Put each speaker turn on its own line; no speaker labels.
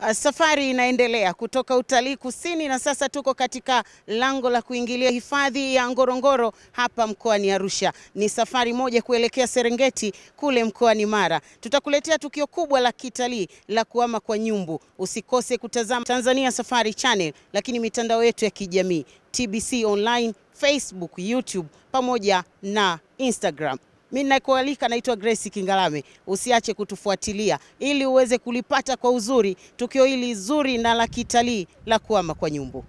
Uh, safari inaendelea kutoka utalii kusini na sasa tuko katika lango la kuingilia hifadhi ya Ngorongoro hapa mkoani Arusha. Ni safari moja kuelekea Serengeti kule mkoani Mara. Tutakuletea tukio kubwa la kitalii la kuama kwa nyumbu. Usikose kutazama Tanzania Safari Channel, lakini mitandao yetu ya kijamii TBC Online, Facebook, YouTube pamoja na Instagram. Mimi nakualika, naitwa Grace Kingalame. Usiache kutufuatilia ili uweze kulipata kwa uzuri tukio hili zuri na la kitalii la kuhama kwa nyumbu.